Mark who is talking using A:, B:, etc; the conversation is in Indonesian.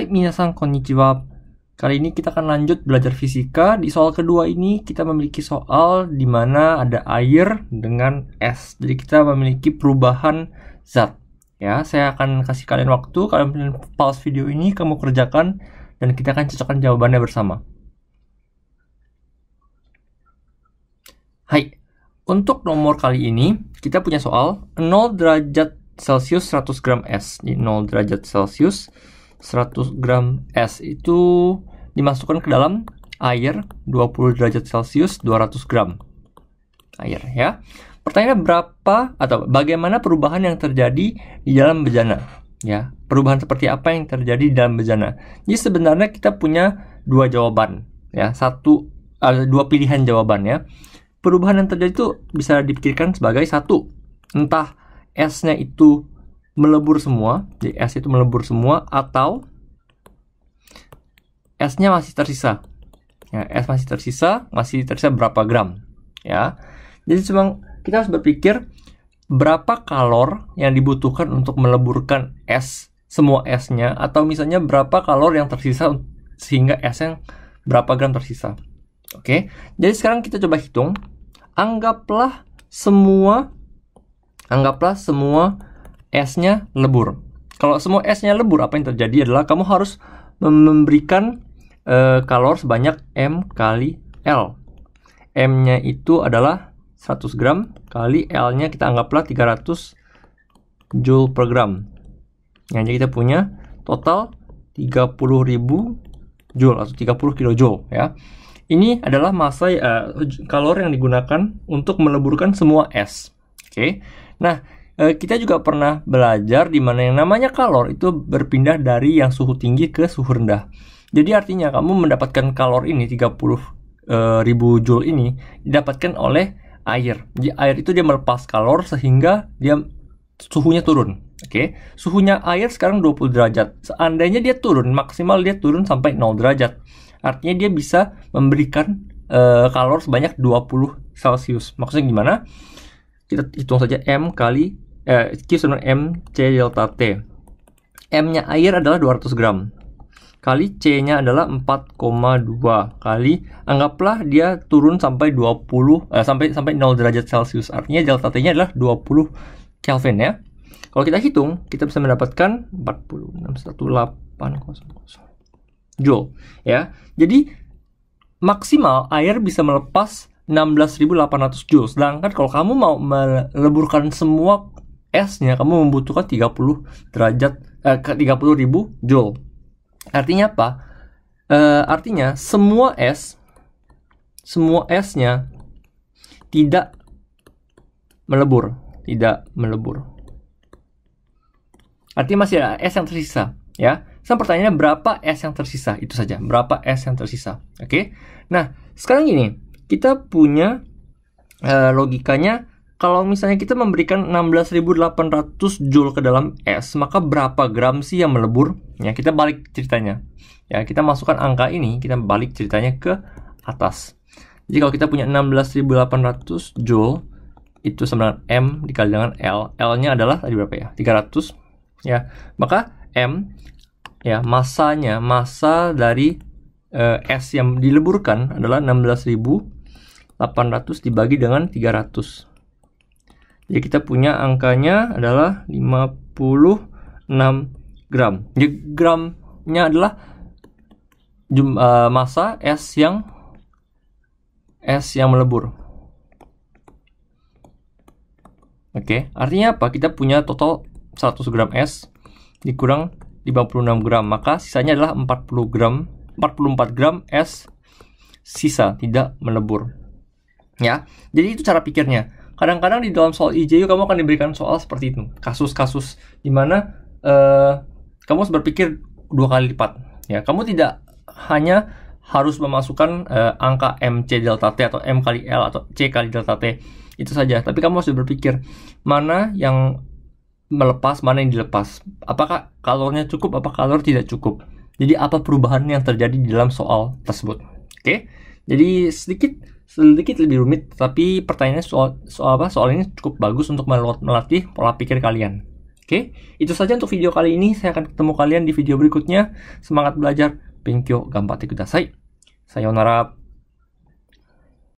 A: Hai, minasan konnichiwa. Kali ini kita akan lanjut belajar fisika. Di soal kedua ini kita memiliki soal di mana ada air dengan es. Jadi kita memiliki perubahan zat. Ya, saya akan kasih kalian waktu, kalian pause video ini, kamu kerjakan dan kita akan cocokkan jawabannya bersama. Hai, untuk nomor kali ini kita punya soal 0 derajat Celcius 100 gram es. Jadi 0 derajat Celcius 100 gram es itu dimasukkan ke dalam air 20 derajat Celcius 200 gram air ya. Pertanyaannya berapa atau bagaimana perubahan yang terjadi di dalam bejana? Ya, perubahan seperti apa yang terjadi di dalam bejana? Jadi sebenarnya kita punya dua jawaban ya, satu ada eh, dua pilihan jawaban ya. Perubahan yang terjadi itu bisa dipikirkan sebagai satu, entah esnya itu melebur semua, jadi S itu melebur semua atau S-nya masih tersisa. Ya, S masih tersisa, masih tersisa berapa gram, ya. Jadi cuma kita harus berpikir berapa kalor yang dibutuhkan untuk meleburkan S semua S-nya atau misalnya berapa kalor yang tersisa sehingga S yang berapa gram tersisa. Oke. Jadi sekarang kita coba hitung. Anggaplah semua anggaplah semua S-nya lebur. Kalau semua S-nya lebur, apa yang terjadi adalah kamu harus memberikan e, kalor sebanyak m kali l. M-nya itu adalah 100 gram kali L-nya kita anggaplah 300 joule per gram. Nah, jadi kita punya total 30.000 joule atau 30 kilojoule ya. Ini adalah masa uh, kalor yang digunakan untuk meleburkan semua es. Oke. Okay. Nah, Eh, kita juga pernah belajar di mana yang namanya kalor itu berpindah dari yang suhu tinggi ke suhu rendah. Jadi artinya kamu mendapatkan kalor ini 30 uh, eh, ribu joule ini didapatkan oleh air. Jadi air itu dia melepas kalor sehingga dia suhunya turun. Oke, okay? suhunya air sekarang 20 derajat. Seandainya dia turun, maksimal dia turun sampai 0 derajat. Artinya dia bisa memberikan uh, kalor sebanyak 20 Celcius. Maksudnya gimana? Kita hitung saja M kali eh, Q sama M C delta T M-nya air adalah 200 gram kali C-nya adalah 4,2 kali anggaplah dia turun sampai 20 eh, sampai sampai 0 derajat Celcius. Artinya delta T-nya adalah 20 Kelvin ya. Kalau kita hitung, kita bisa mendapatkan 461800 joule ya. Jadi maksimal air bisa melepas 16.800 joule. Sedangkan kalau kamu mau meleburkan semua S-nya kamu membutuhkan 30 derajat eh, 30 ribu joule. Artinya apa? Eh, artinya semua S semua S-nya tidak melebur, tidak melebur. Artinya masih ada S yang tersisa, ya. Sekarang pertanyaannya berapa S yang tersisa? Itu saja, berapa S yang tersisa. Oke. Okay? Nah, sekarang gini, kita punya e, logikanya kalau misalnya kita memberikan 16.800 joule ke dalam es, maka berapa gram sih yang melebur? Ya, kita balik ceritanya. Ya, kita masukkan angka ini, kita balik ceritanya ke atas. Jadi kalau kita punya 16.800 joule, itu sama dengan M dikali dengan L. L-nya adalah tadi berapa ya? 300. Ya, maka M ya masanya masa dari eh, es yang dileburkan adalah 16.800 dibagi dengan 300 jadi kita punya angkanya adalah 56 gram. Jadi gramnya adalah jumlah uh, eh, massa S yang S yang melebur. Oke, artinya apa? Kita punya total 100 gram es dikurang 56 gram, maka sisanya adalah 40 gram, 44 gram es sisa tidak melebur. Ya, jadi itu cara pikirnya kadang-kadang di dalam soal IJU kamu akan diberikan soal seperti itu kasus-kasus di mana uh, kamu harus berpikir dua kali lipat ya kamu tidak hanya harus memasukkan uh, angka MC delta T atau M kali L atau C kali delta T itu saja tapi kamu harus berpikir mana yang melepas mana yang dilepas apakah kalornya cukup apa kalor tidak cukup jadi apa perubahan yang terjadi di dalam soal tersebut oke okay? jadi sedikit sedikit lebih rumit, tapi pertanyaannya soal, soal apa? Soal ini cukup bagus untuk melatih pola pikir kalian. Oke, itu saja untuk video kali ini. Saya akan ketemu kalian di video berikutnya. Semangat belajar. Pinkyo gampati kudasai. Sayonara.